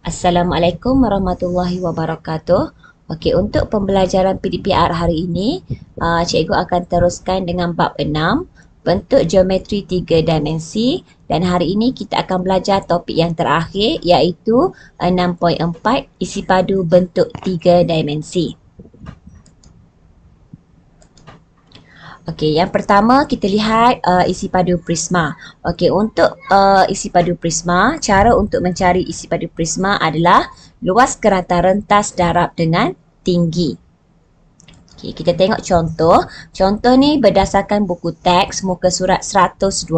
Assalamualaikum warahmatullahi wabarakatuh. Okey, untuk pembelajaran PDPR hari ini, uh, cikgu akan teruskan dengan bab 6, bentuk geometri tiga dimensi dan hari ini kita akan belajar topik yang terakhir iaitu 6.4 isi padu bentuk tiga dimensi. Okey, yang pertama kita lihat uh, isi padu prisma. Okey, untuk uh, isi padu prisma, cara untuk mencari isi padu prisma adalah luas kerata rentas darab dengan tinggi. Okey, kita tengok contoh. Contoh ni berdasarkan buku teks muka surat 112,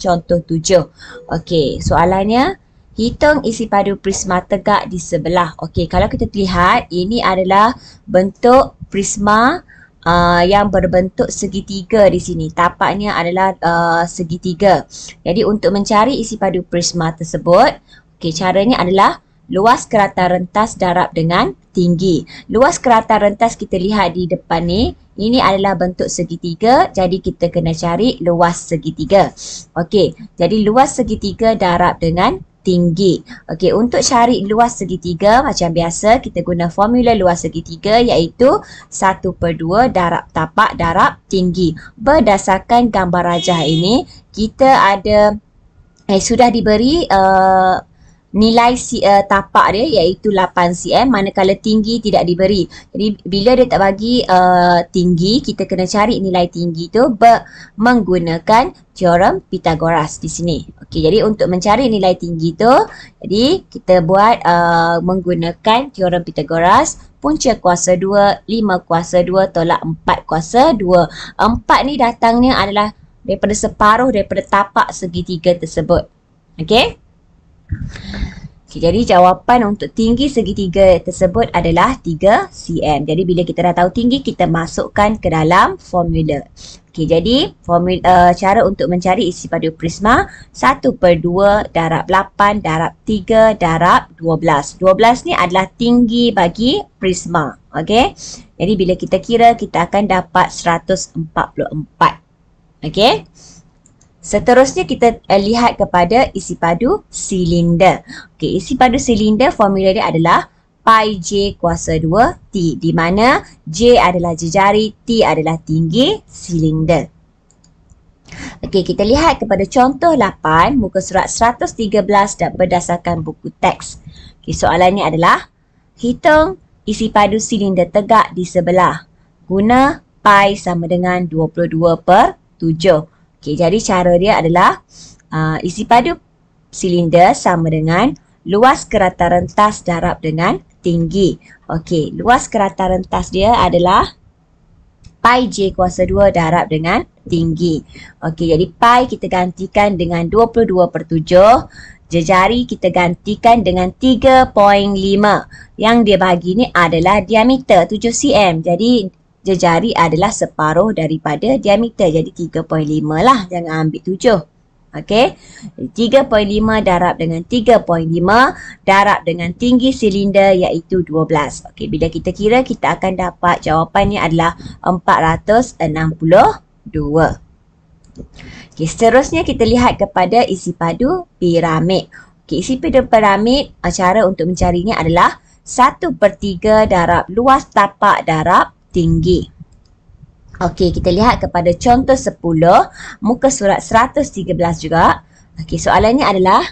contoh 7. Okey, soalannya hitung isi padu prisma tegak di sebelah. Okey, kalau kita lihat ini adalah bentuk prisma Uh, yang berbentuk segitiga di sini. Tapaknya adalah uh, segitiga. Jadi untuk mencari isi padu prisma tersebut, okay caranya adalah luas kerata rentas darab dengan tinggi. Luas kerata rentas kita lihat di depan ni, ini adalah bentuk segitiga. Jadi kita kena cari luas segitiga. Okey, jadi luas segitiga darab dengan tinggi. Okey, untuk cari luas segitiga macam biasa kita guna formula luas segitiga iaitu 1 per 2 darab tapak darab tinggi. Berdasarkan gambar rajah ini, kita ada eh, sudah diberi uh, nilai uh, tapak dia iaitu 8 cm manakala tinggi tidak diberi. Jadi bila dia tak bagi uh, tinggi, kita kena cari nilai tinggi tu menggunakan teorem Pythagoras di sini. Okey, jadi untuk mencari nilai tinggi tu, jadi kita buat uh, menggunakan teorem Pythagoras punca kuasa 2, 5 kuasa 2 tolak 4 kuasa 2. 4 ni datangnya adalah daripada separuh daripada tapak segitiga tersebut. Okey? Okay, jadi jawapan untuk tinggi segitiga tersebut adalah 3 cm. Jadi bila kita dah tahu tinggi, kita masukkan ke dalam formula. Okay, jadi formula, uh, cara untuk mencari isi padu prisma 1 per 2 darab 8 darab 3 darab 12. 12 ni adalah tinggi bagi prisma. Okay, jadi bila kita kira, kita akan dapat 144. Okay. Seterusnya kita uh, lihat kepada isi padu silinder. Okey, isi padu silinder formula dia adalah pi J kuasa 2 T di mana J adalah jejari, T adalah tinggi silinder. Okey, kita lihat kepada contoh 8 muka surat 113 dan berdasarkan buku teks. Okey, soalannya adalah hitung isi padu silinder tegak di sebelah. Guna pi sama dengan 22 per 7. Okey, jadi cara dia adalah uh, isi padu silinder sama dengan luas kerata rentas darab dengan tinggi. Okey, luas kerata rentas dia adalah pi j kuasa 2 darab dengan tinggi. Okey, jadi pi kita gantikan dengan 22 per 7. Jejari kita gantikan dengan 3.5. Yang dia bagi ni adalah diameter 7 cm. Jadi jejari adalah separuh daripada diameter. Jadi 3.5 lah. Jangan ambil 7. Okey. 3.5 darab dengan 3.5 darab dengan tinggi silinder iaitu 12. Okey. Bila kita kira kita akan dapat jawapannya adalah 462. Okey. Seterusnya kita lihat kepada isi padu piramid. Okey. Isi padu piramid cara untuk mencarinya adalah 1 per 3 darab luas tapak darab tinggi. Okey, kita lihat kepada contoh 10, muka surat 113 juga. Okey, soalannya adalah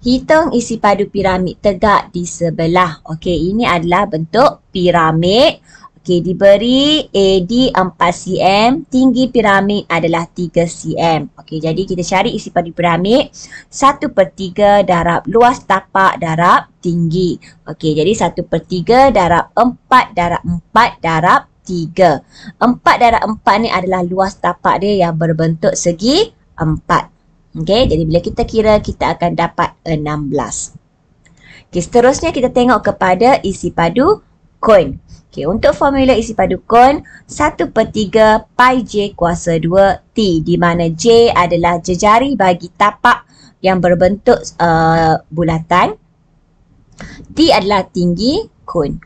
hitung isi padu piramid tegak di sebelah. Okey, ini adalah bentuk piramid. Okey, diberi AD 4 cm, tinggi piramid adalah 3 cm. Okey, jadi kita cari isi padu piramid 1 per 3 darab luas tapak darab tinggi. Okey, jadi 1 per 3 darab 4 darab 4 darab tiga. Empat darab empat ni adalah luas tapak dia yang berbentuk segi empat. Okey, jadi bila kita kira, kita akan dapat enam belas. Okey, seterusnya kita tengok kepada isi padu koin. Okey, untuk formula isi padu koin satu per tiga pi j kuasa dua t di mana j adalah jejari bagi tapak yang berbentuk uh, bulatan. t adalah tinggi kon.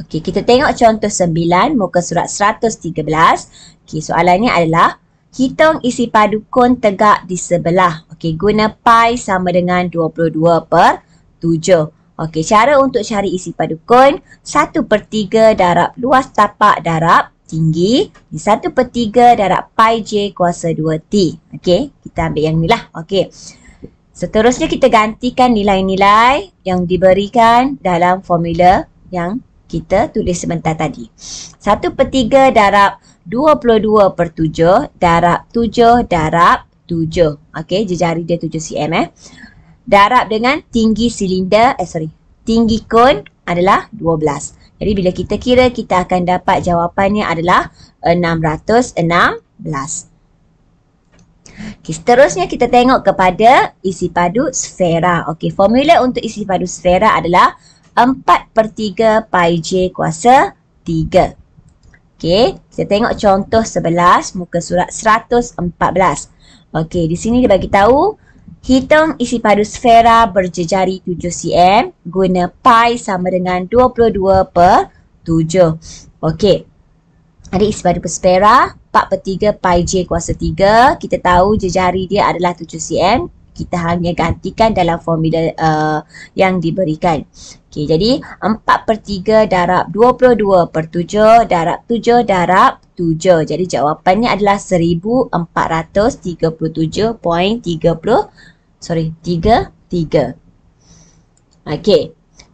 Okey, kita tengok contoh 9 muka surat 113. Okey, soalannya adalah hitung isi padu kon tegak di sebelah. Okey, guna pi sama dengan 22 per 7. Okey, cara untuk cari isi padu kon, 1 per 3 darab luas tapak darab tinggi di 1 per 3 darab pi j kuasa 2t. Okey, kita ambil yang ni lah. Okey, seterusnya kita gantikan nilai-nilai yang diberikan dalam formula yang kita tulis sebentar tadi. 1 per 3 darab 22 per 7 darab 7 darab 7. Okey, jejari dia 7 cm eh. Darab dengan tinggi silinder, eh sorry, tinggi kon adalah 12. Jadi bila kita kira, kita akan dapat jawapannya adalah 616. Okay, seterusnya kita tengok kepada isi padu sfera. Okey, formula untuk isi padu sfera adalah 4 per 3 pi j kuasa 3. Okey, kita tengok contoh 11 muka surat 114. Okey, di sini dia bagi tahu hitung isi padu sfera berjejari 7 cm guna pi sama dengan 22 per 7. Okey. Ada isi padu sfera 4 per 3 pi j kuasa 3. Kita tahu jejari dia adalah 7 cm kita hanya gantikan dalam formula uh, yang diberikan. Okay, jadi 4 per 3 darab 22 per 7 darab 7 darab 7. Jadi jawapannya adalah 1437.30 sorry 33. Okey.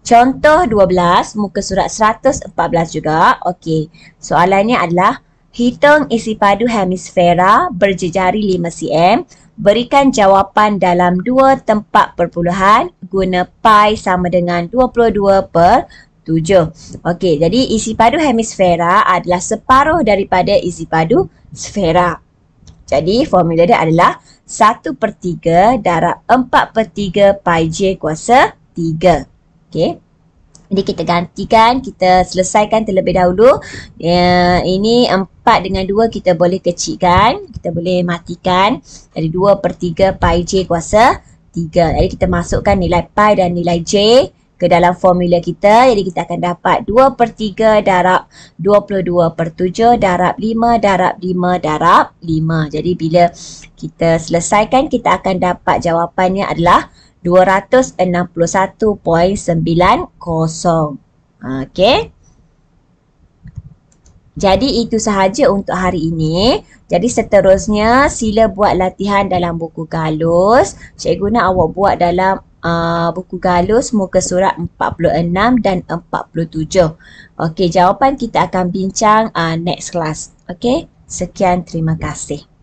Contoh 12 muka surat 114 juga. Okey. Soalannya adalah hitung isi padu hemisfera berjejari 5 cm Berikan jawapan dalam dua tempat perpuluhan guna pi sama dengan 22 per 7. Okey, jadi isi padu hemisfera adalah separuh daripada isi padu sfera. Jadi formula dia adalah 1 per 3 darab 4 per 3 pi j kuasa 3. Okey. Jadi kita gantikan, kita selesaikan terlebih dahulu. Uh, ini empat dengan dua kita boleh kecilkan. Kita boleh matikan. Jadi dua per tiga pi j kuasa tiga. Jadi kita masukkan nilai pi dan nilai j ke dalam formula kita. Jadi kita akan dapat dua per tiga darab dua puluh dua per tujuh darab lima darab lima darab lima. Jadi bila kita selesaikan, kita akan dapat jawapannya adalah 261.90. Okey. Jadi itu sahaja untuk hari ini. Jadi seterusnya sila buat latihan dalam buku galus. Cikgu nak awak buat dalam uh, buku galus muka surat 46 dan 47. Okey jawapan kita akan bincang uh, next class. Okey sekian terima kasih.